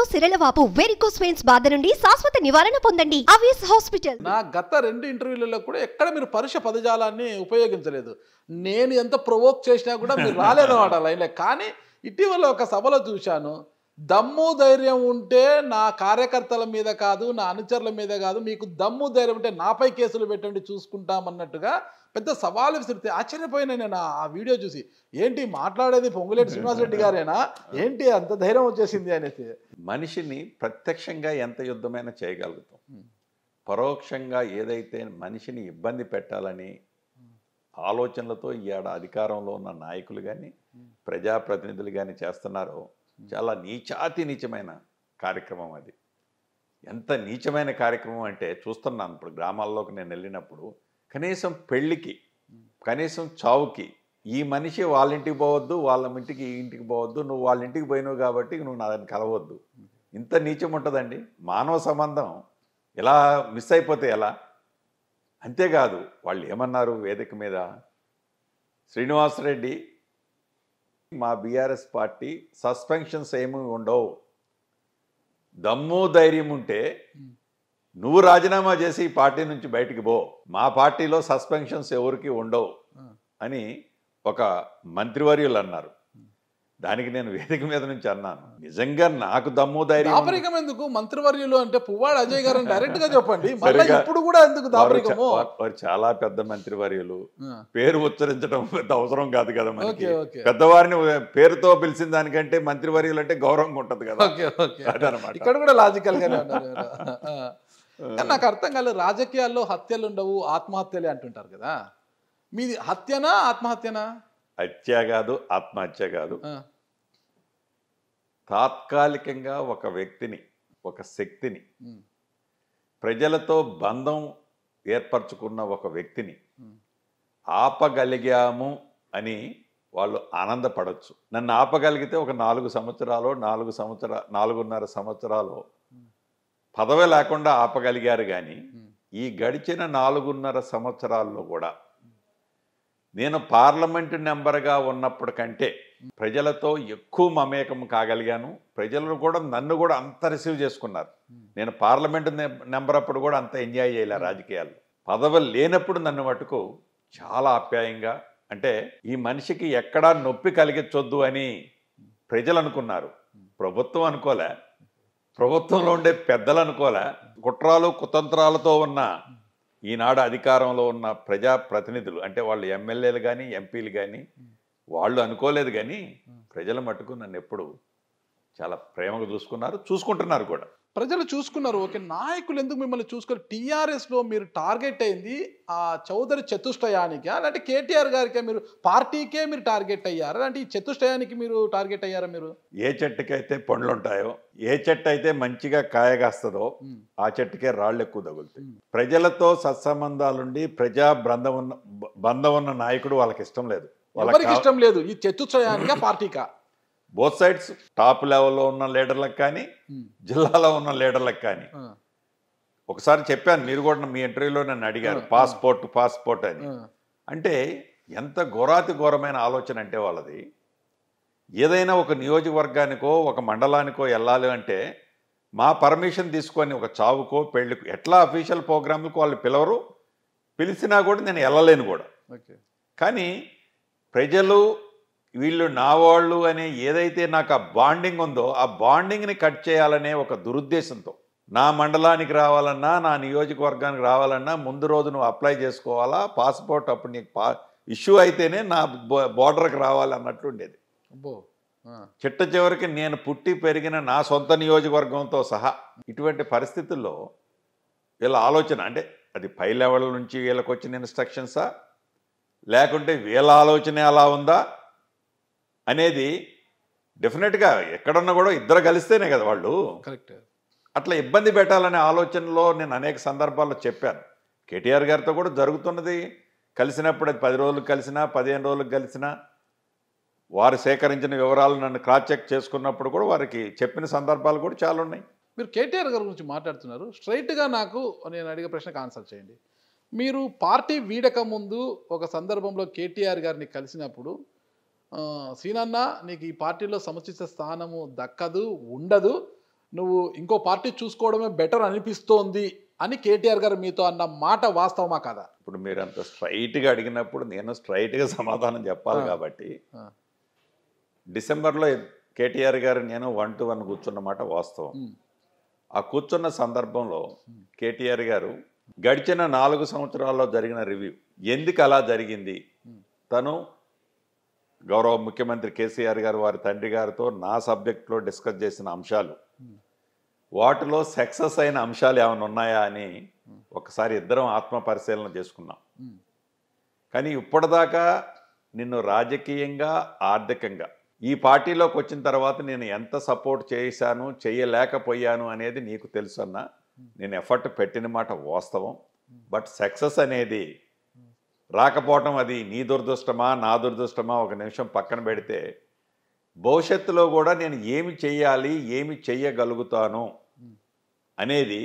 గుండెల్లో సిరలవాపు varicose veins బాధ నుండి శాశ్వత నివారణ పొందండి అవియస్ హాస్పిటల్ నా గత రెండు ఇంటర్వ్యూలలో కూడా ఎక్కడ మీరు పరుష పదజాలాన్ని ఉపయోగించలేదు నేను ఎంత ప్రొవోక్ చేసినా కూడా మీరు రాలేదన్నమాట లైన్లో కానీ ఇటీవల ఒక సభలో చూశాను దమ్ము ధైర్యం ఉంటే నా కార్యకర్తల మీద కాదు నా అనుచరుల మీద కాదు మీకు దమ్ము ధైర్యం ఉంటే నాపై కేసులు పెట్టండి చూసుకుంటామన్నట్టుగా పెద్ద సవాలు విసిరితే ఆశ్చర్యపోయినా నేను ఆ వీడియో చూసి ఏంటి మాట్లాడేది పొంగులేటి శ్రీనివాసరెడ్డి గారేనా ఏంటి అంత ధైర్యం వచ్చేసింది అనేసి మనిషిని ప్రత్యక్షంగా ఎంత యుద్ధమైనా చేయగలుగుతాం పరోక్షంగా ఏదైతే మనిషిని ఇబ్బంది పెట్టాలని ఆలోచనలతో ఈ అధికారంలో ఉన్న నాయకులు కానీ ప్రజాప్రతినిధులు కానీ చేస్తున్నారో చాలా నీచాతి నీచమైన కార్యక్రమం అది ఎంత నీచమైన కార్యక్రమం అంటే చూస్తున్నాను ఇప్పుడు గ్రామాల్లోకి నేను వెళ్ళినప్పుడు కనీసం పెళ్ళికి కనీసం చావుకి ఈ మనిషి వాళ్ళ ఇంటికి పోవద్దు వాళ్ళ ఇంటికి ఈ ఇంటికి పోవద్దు నువ్వు వాళ్ళ ఇంటికి పోయినావు కాబట్టి నువ్వు దాన్ని కలవద్దు ఇంత నీచం ఉంటుందండి మానవ సంబంధం ఎలా మిస్ అయిపోతే ఎలా అంతేకాదు వాళ్ళు ఏమన్నారు వేదిక మీద శ్రీనివాసరెడ్డి మా బీఆర్ఎస్ పార్టీ సస్పెన్షన్స్ ఏమి ఉండవు దమ్ము ధైర్యం ఉంటే నువ్వు రాజీనామా చేసి ఈ పార్టీ నుంచి బయటికి పో మా పార్టీలో సస్పెన్షన్స్ ఎవరికి ఉండవు అని ఒక మంత్రివర్యులు అన్నారు దానికి నేను వేదిక మీద నుంచి అన్నాను నిజంగా నాకు దమ్ము ధైర్యం దాపరికం ఎందుకు మంత్రివర్యులు అంటే పువ్వాడ అజయ్ గారు డైరెక్ట్ గా చెప్పండి ఇప్పుడు కూడా ఎందుకు వారు చాలా పెద్ద మంత్రివర్యులు పేరు ఉచ్చరించడం పెద్ద అవసరం కాదు కదా మనకి పెద్దవారిని పేరుతో పిలిచిన దానికంటే మంత్రివర్యులు అంటే గౌరవంగా ఉంటది కదా ఇక్కడ కూడా లాజికల్ గానే నాకు అర్థం కాలేదు రాజకీయాల్లో హత్యలు ఉండవు ఆత్మహత్యలే అంటుంటారు కదా మీది హత్యనా ఆత్మహత్యనా హత్య కాదు ఆత్మహత్య కాదు తాత్కాలికంగా ఒక వ్యక్తిని ఒక శక్తిని ప్రజలతో బంధం ఏర్పరచుకున్న ఒక వ్యక్తిని ఆపగలిగాము అని వాళ్ళు ఆనందపడవచ్చు నన్ను ఆపగలిగితే ఒక నాలుగు సంవత్సరాలు నాలుగు సంవత్సర నాలుగున్నర సంవత్సరాలు పదవి లేకుండా ఆపగలిగారు కానీ ఈ గడిచిన నాలుగున్నర సంవత్సరాల్లో కూడా నేను పార్లమెంటు నెంబర్గా ఉన్నప్పటికంటే ప్రజలతో ఎక్కువ మమేకం కాగలిగాను ప్రజలను కూడా నన్ను కూడా అంత రిసీవ్ చేసుకున్నారు నేను పార్లమెంటు నెంబర్ అప్పుడు కూడా అంత ఎంజాయ్ చేయలే రాజకీయాలు పదవులు లేనప్పుడు నన్ను మటుకు చాలా ఆప్యాయంగా అంటే ఈ మనిషికి ఎక్కడా నొప్పి కలిగించొద్దు అని ప్రజలు అనుకున్నారు ప్రభుత్వం అనుకోలే ప్రభుత్వంలో ఉండే పెద్దలు అనుకోలే కుట్రాలు కుతంత్రాలతో ఉన్న ఈనాడు అధికారంలో ఉన్న ప్రజాప్రతినిధులు అంటే వాళ్ళు ఎమ్మెల్యేలు కానీ ఎంపీలు కానీ వాళ్ళు అనుకోలేదు కానీ ప్రజలు మట్టుకు నన్ను ఎప్పుడు చాలా ప్రేమగా చూసుకున్నారు చూసుకుంటున్నారు కూడా ప్రజలు చూసుకున్నారు ఓకే నాయకులు ఎందుకు మిమ్మల్ని చూసుకున్నారు టీఆర్ఎస్లో మీరు టార్గెట్ అయింది ఆ చౌదరి చతుష్టయానికా లేదంటే కేటీఆర్ గారికే మీరు పార్టీకే మీరు టార్గెట్ అయ్యారు అంటే ఈ చతుష్టయానికి మీరు టార్గెట్ అయ్యారా మీరు ఏ చెట్టుకైతే పండ్లు ఉంటాయో ఏ చెట్టు అయితే మంచిగా కాయగాస్తుందో ఆ చెట్టుకే రాళ్ళు ఎక్కువ తగులుతాయి ప్రజలతో సత్సంబంధాలుండి ప్రజా బృందం ఉన్న బంధం ఉన్న నాయకుడు వాళ్ళకి ఇష్టం లేదు ఎవరికి ఇష్టం లేదు ఈ చతుత్సయానిక పార్టీకా బోత్ సైడ్స్ టాప్ లెవెల్లో ఉన్న లీడర్లకు కానీ జిల్లాలో ఉన్న లీడర్లకు కానీ ఒకసారి చెప్పాను మీరు కూడా మీ ఇంటర్వ్యూలో నన్ను అడిగారు పాస్పోర్ట్ పాస్పోర్ట్ అని అంటే ఎంత ఘోరాతి ఘోరమైన ఆలోచన అంటే వాళ్ళది ఏదైనా ఒక నియోజకవర్గానికో ఒక మండలానికో వెళ్ళాలి అంటే మా పర్మిషన్ తీసుకొని ఒక చావుకో పెళ్లికో ఎట్లా అఫీషియల్ ప్రోగ్రాంలకు వాళ్ళు పిలవరు పిలిచినా కూడా నేను వెళ్ళలేను కూడా కానీ ప్రజలు వీళ్ళు నా వాళ్ళు అనే ఏదైతే నాకు ఆ బాండింగ్ ఉందో ఆ బాండింగ్ని కట్ చేయాలనే ఒక దురుద్దేశంతో నా మండలానికి రావాలన్నా నా నియోజకవర్గానికి రావాలన్నా ముందు రోజు నువ్వు అప్లై చేసుకోవాలా పాస్పోర్ట్ అప్పుడు నీకు పా ఇష్యూ అయితేనే నా బోర్డర్కి రావాలి అన్నట్లుండేది ఉండేది చిట్ట చివరికి నేను పుట్టి పెరిగిన నా సొంత నియోజకవర్గంతో సహా ఇటువంటి పరిస్థితుల్లో వీళ్ళ ఆలోచన అంటే అది పై లెవెల్ నుంచి వీళ్ళకి వచ్చిన ఇన్స్ట్రక్షన్సా లేకుంటే వీళ్ళ ఆలోచన అలా ఉందా అనేది డెఫినెట్గా ఎక్కడన్నా కూడా ఇద్దరు కలిస్తేనే కదా వాళ్ళు కరెక్ట్ అట్లా ఇబ్బంది పెట్టాలనే ఆలోచనలో నేను అనేక సందర్భాల్లో చెప్పాను కేటీఆర్ గారితో కూడా జరుగుతున్నది కలిసినప్పుడు అది పది రోజులు కలిసినా పదిహేను రోజులకు కలిసినా వారు సేకరించిన వివరాలు నన్ను క్రాస్ చెక్ చేసుకున్నప్పుడు కూడా వారికి చెప్పిన సందర్భాలు కూడా చాలా ఉన్నాయి మీరు కేటీఆర్ గారి గురించి మాట్లాడుతున్నారు స్ట్రైట్గా నాకు నేను అడిగే ప్రశ్నకు ఆన్సర్ చేయండి మీరు పార్టీ వీడక ముందు ఒక సందర్భంలో కేటీఆర్ గారిని కలిసినప్పుడు సీనన్న నీకు ఈ పార్టీలో సముచిత స్థానము దక్కదు ఉండదు నువ్వు ఇంకో పార్టీ చూసుకోవడమే బెటర్ అనిపిస్తోంది అని కేటీఆర్ గారు మీతో అన్న మాట వాస్తవమా కదా ఇప్పుడు మీరు అంత స్ట్రైట్గా అడిగినప్పుడు నేను స్ట్రైట్గా సమాధానం చెప్పాలి కాబట్టి డిసెంబర్లో కేటీఆర్ గారు నేను వన్ టు వన్ కూర్చున్న మాట వాస్తవం ఆ కూర్చున్న సందర్భంలో కేటీఆర్ గారు గడిచిన నాలుగు సంవత్సరాల్లో జరిగిన రివ్యూ ఎందుకు అలా జరిగింది తను గౌరవ ముఖ్యమంత్రి కేసీఆర్ గారు వారి తండ్రి గారితో నా సబ్జెక్ట్లో డిస్కస్ చేసిన అంశాలు వాటిలో సక్సెస్ అయిన అంశాలు ఏమైనా ఉన్నాయా అని ఒకసారి ఇద్దరం ఆత్మ పరిశీలన చేసుకున్నాం కానీ ఇప్పటిదాకా నిన్ను రాజకీయంగా ఆర్థికంగా ఈ పార్టీలోకి వచ్చిన తర్వాత నేను ఎంత సపోర్ట్ చేశాను చేయలేకపోయాను అనేది నీకు తెలుసన్నా నేను ఎఫర్ట్ పెట్టిన మాట వాస్తవం బట్ సక్సెస్ అనేది రాకపోవటం అది నీ దురదృష్టమా నా దురదృష్టమా ఒక నిమిషం పక్కన పెడితే భవిష్యత్తులో కూడా నేను ఏమి చేయాలి ఏమి చెయ్యగలుగుతాను అనేది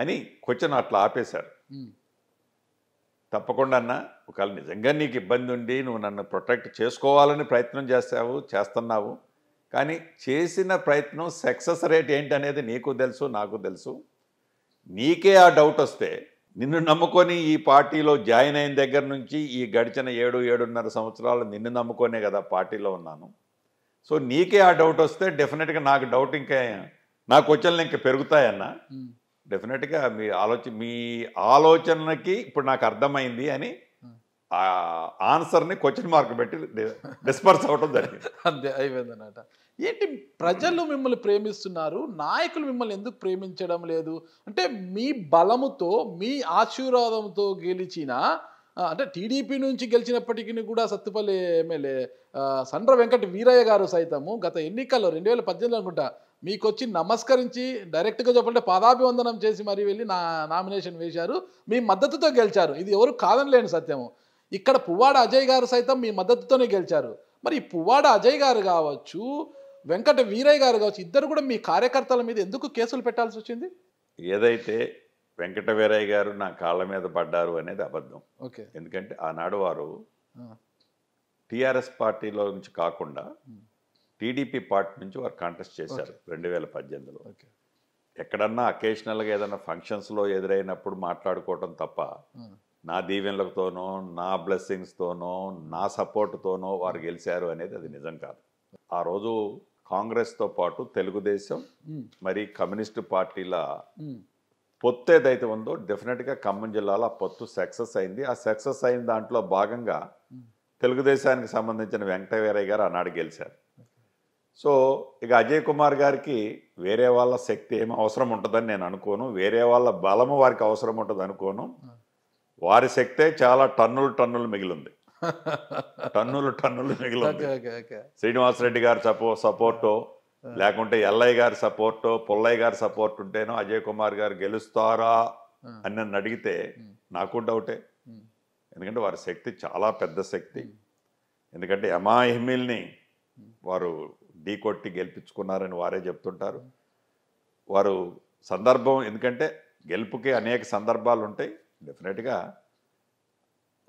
అని క్వశ్చన్ అట్లా ఆపేశాడు తప్పకుండా అన్న ఒకవేళ నిజంగా నీకు ఇబ్బంది ఉండి నువ్వు నన్ను ప్రొటెక్ట్ చేసుకోవాలని ప్రయత్నం చేస్తావు చేస్తున్నావు కానీ చేసిన ప్రయత్నం సక్సెస్ రేట్ ఏంటనేది నీకు తెలుసు నాకు తెలుసు నీకే ఆ డౌట్ వస్తే నిన్ను నమ్ముకొని ఈ పార్టీలో జాయిన్ అయిన దగ్గర నుంచి ఈ గడిచిన ఏడు ఏడున్నర సంవత్సరాలు నిన్ను నమ్ముకొనే కదా పార్టీలో ఉన్నాను సో నీకే ఆ డౌట్ వస్తే డెఫినెట్గా నాకు డౌట్ ఇంకా నా క్వశ్చన్లు ఇంకా పెరుగుతాయన్న డెఫినెట్గా మీ ఆలోచన మీ ఆలోచనకి ఇప్పుడు నాకు అర్థమైంది అని ఆ ఆన్సర్ని క్వశ్చన్ మార్క్ పెట్టి డిస్పర్స్ అవ్వడం జరిగింది అంతే అయిపోయిందన్నమాట ఏంటి ప్రజలు మిమ్మల్ని ప్రేమిస్తున్నారు నాయకులు మిమ్మల్ని ఎందుకు ప్రేమించడం లేదు అంటే మీ బలముతో మీ ఆశీర్వాదంతో గెలిచిన అంటే టీడీపీ నుంచి గెలిచినప్పటికీ కూడా సత్తుపల్లి ఎమ్మెల్యే సండ్ర వెంకట వీరయ్య గారు సైతము గత ఎన్నికల్లో రెండు వేల పద్దెనిమిది అనుకుంటా మీకు వచ్చి నమస్కరించి డైరెక్ట్గా చెప్పాలంటే పాదాభివందనం చేసి మరీ వెళ్ళి నా నామినేషన్ వేశారు మీ మద్దతుతో గెలిచారు ఇది ఎవరు కాదని లేని సత్యము ఇక్కడ పువ్వాడ అజయ్ గారు సైతం మీ మద్దతుతోనే గెలిచారు మరి పువ్వాడ అజయ్ గారు కావచ్చు వెంకట వీరయ్య గారు కావచ్చు ఇద్దరు కూడా మీ కార్యకర్తల మీద ఎందుకు కేసులు పెట్టాల్సి వచ్చింది ఏదైతే వెంకట వీరయ్య గారు నా కాళ్ళ మీద పడ్డారు అనేది అబద్ధం ఓకే ఎందుకంటే ఆనాడు వారు టిఆర్ఎస్ పార్టీలో నుంచి కాకుండా టీడీపీ పార్టీ నుంచి వారు కాంటెస్ట్ చేశారు రెండు వేల పద్దెనిమిదిలో ఎక్కడన్నా అకేషనల్గా ఏదైనా ఫంక్షన్స్లో ఎదురైనప్పుడు మాట్లాడుకోవటం తప్ప నా దీవెనలతోనో నా బ్లెస్సింగ్స్తోనో నా సపోర్ట్తోనో వారు గెలిచారు అనేది అది నిజం కాదు ఆ రోజు కాంగ్రెస్తో పాటు తెలుగుదేశం మరి కమ్యూనిస్టు పార్టీల పొత్తు ఏదైతే ఉందో డెఫినెట్గా ఖమ్మం జిల్లాలో ఆ పొత్తు సక్సెస్ అయింది ఆ సక్సెస్ అయిన దాంట్లో భాగంగా తెలుగుదేశానికి సంబంధించిన వెంకటవీరయ్య గారు ఆనాడు గెలిచారు సో ఇక అజయ్ కుమార్ గారికి వేరే వాళ్ళ శక్తి ఏమి అవసరం ఉంటుందని నేను అనుకోను వేరే వాళ్ళ బలము వారికి అవసరం ఉంటుంది అనుకోను వారి శక్తే చాలా టన్నులు టన్నులు మిగిలింది టన్నులు టన్నులు మిగిలింది శ్రీనివాసరెడ్డి గారి సపో సపోర్టో లేకుంటే ఎల్లయ్య గారి సపోర్టో పుల్లయ్య గారి సపోర్ట్ ఉంటేనో అజయ్ కుమార్ గారు గెలుస్తారా అని నన్ను అడిగితే నాకు డౌటే ఎందుకంటే వారి శక్తి చాలా పెద్ద శక్తి ఎందుకంటే ఎమాహిమిల్ని వారు ఢీ కొట్టి గెలిపించుకున్నారని వారే చెప్తుంటారు వారు సందర్భం ఎందుకంటే గెలుపుకి అనేక సందర్భాలు ఉంటాయి డెఫినెట్గా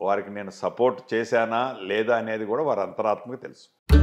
వారికి నేను సపోర్ట్ చేశానా లేదా అనేది కూడా వారి అంతరాత్మకు తెలుసు